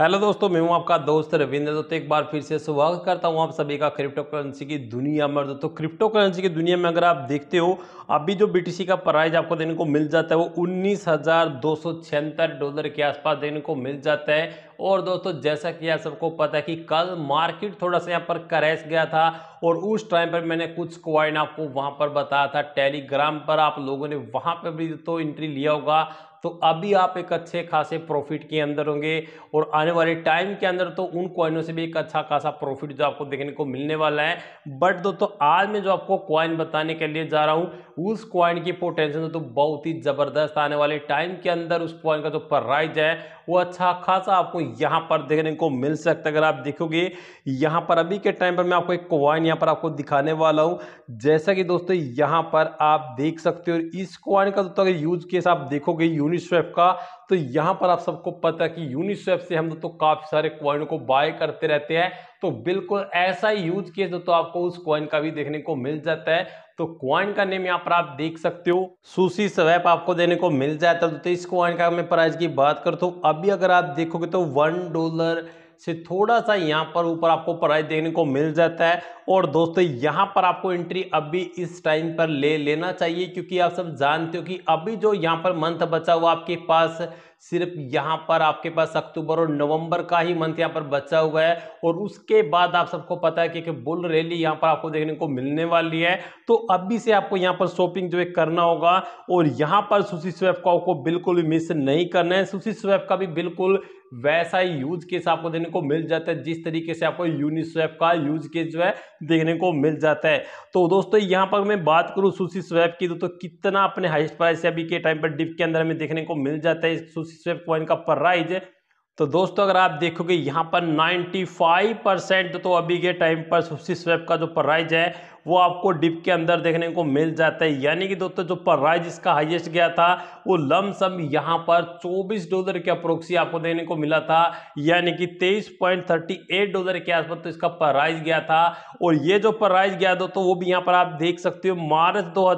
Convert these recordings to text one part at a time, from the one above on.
hello दोस्तों मैं हूं आपका दोस्त रविंद्र दोस्तों एक बार फिर से स्वागत करता हूं आप सभी का क्रिप्टो करेंसी की दुनिया में दोस्तों क्रिप्टो करेंसी की दुनिया में अगर आप देखते हो अभी जो बीटीसी का प्राइस आपको देने को मिल जाता है वो उन्नीस डॉलर के आसपास देने को मिल जाता है और दोस्तों जैसा कि आप सबको पता है कि कल मार्केट थोड़ा सा यहाँ पर करैश गया था और उस टाइम पर मैंने कुछ क्वाइन आपको वहाँ पर बताया था टेलीग्राम पर आप लोगों ने वहाँ पर भी तो एंट्री लिया होगा तो अभी आप एक अच्छे खासे प्रॉफिट के अंदर होंगे और आने वाले टाइम के अंदर तो उन क्वाइनों से भी एक अच्छा खासा प्रॉफिट जो आपको देखने को मिलने वाला है बट दोस्तों आज मैं जो आपको क्वाइन बताने के लिए जा रहा हूँ उस क्वाइन की पोटेंशियल तो बहुत ही ज़बरदस्त आने वाले टाइम के अंदर उस क्वाइन का जो प्राइज है वो अच्छा खासा आपको यहाँ पर देखने को मिल सकता है अगर आप देखोगे यहाँ पर अभी के टाइम पर मैं आपको एक क्वाइन यहाँ पर आपको दिखाने वाला हूँ जैसा कि दोस्तों यहाँ पर आप देख सकते हो इस क्वाइन का दोस्तों अगर यूज केस आप देखोगे यूनिस्वेप का तो यहाँ पर आप सबको पता है कि यूनिस्वेप से हम दोस्तों काफ़ी सारे क्वाइन को बाय करते रहते हैं तो बिल्कुल ऐसा ही यूज केस तो, तो आपको उस कॉइन का भी देखने को मिल जाता है तो क्वाइन का नेम यहाँ पर आप देख सकते हो सुशी स्वैप आपको देने को मिल जाता है तो इस क्वाइन का मैं प्राइस की बात करता हूँ अभी अगर आप देखोगे तो वन डॉलर से थोड़ा सा यहाँ पर ऊपर आपको प्राइस देखने को मिल जाता है और दोस्तों यहाँ पर आपको एंट्री अभी इस टाइम पर ले लेना चाहिए क्योंकि आप सब जानते हो कि अभी जो यहाँ पर मंथ बचा हुआ आपके पास सिर्फ यहाँ पर आपके पास अक्टूबर और नवंबर का ही मंथ यहाँ पर बचा हुआ है और उसके बाद आप सबको पता है कि, बुल रैली यहाँ पर आपको देखने को मिलने वाली है तो अभी से आपको यहाँ पर शॉपिंग जो है करना होगा और यहाँ पर सुशी स्वेप का आपको बिल्कुल भी मिस नहीं करना है सुशी स्वेप का भी बिल्कुल वैसा ही यूज केस आपको देखने को मिल जाता है जिस तरीके से आपको यूनिस्वैप का यूज केस जो है देखने को मिल जाता है तो दोस्तों यहाँ पर मैं बात करूँ सुशी स्वैप की तो, कितना अपने हाइस्ट प्राइस अभी के टाइम पर डिप के अंदर हमें देखने को मिल जाता है स्वेप कॉइन का प्राइज तो दोस्तों अगर आप देखोगे यहाँ पर 95 परसेंट तो अभी के टाइम पर सुशी स्वेप का जो प्राइज है वो आपको डिप के अंदर देखने को मिल जाता है यानी कि दोस्तों जो प्राइज इसका हाईएस्ट गया था वो लमसम यहाँ पर 24 डॉलर के अप्रोक्सी आपको देखने को मिला था यानी कि 23.38 डॉलर के आसपास तो इसका प्राइज गया था और ये जो प्राइज गया दोस्तों वो भी यहाँ पर आप देख सकते हो मार्च दो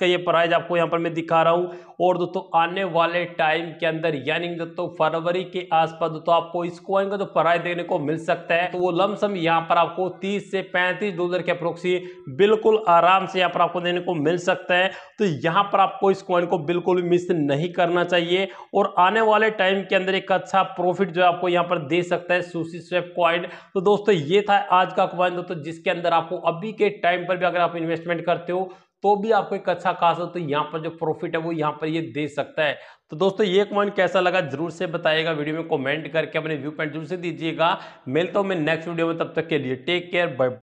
का ये प्राइज आपको यहाँ पर मैं दिखा रहा हूँ और दोस्तों आने वाले टाइम के अंदर यानी दोस्तों फरवरी के आसपास दोस्तों आपको इस कॉइन का जो प्राइज देखने को मिल सकता है तो वो लमसम यहाँ पर आपको 30 से 35 डॉलर के अप्रोक्सी बिल्कुल आराम से यहाँ पर आपको देने को मिल सकता है तो यहाँ पर आपको इस कॉइन को बिल्कुल मिस नहीं करना चाहिए और आने वाले टाइम के अंदर एक अच्छा प्रॉफिट जो है आपको यहाँ पर दे सकता है सुशी स्वेप कॉइन तो दोस्तों ये था आज का कॉइन दोस्तों जिसके अंदर आपको अभी के टाइम पर भी अगर आप इन्वेस्टमेंट करते हो तो भी आपको एक अच्छा खासा तो यहाँ पर जो प्रॉफिट है वो यहाँ पर ये दे सकता है तो दोस्तों ये कमेंट कैसा लगा जरूर से बताएगा वीडियो में कमेंट करके अपने व्यू पॉइंट जरूर से दीजिएगा मिलता हूँ मैं नेक्स्ट वीडियो में तब तक के लिए टेक केयर बाय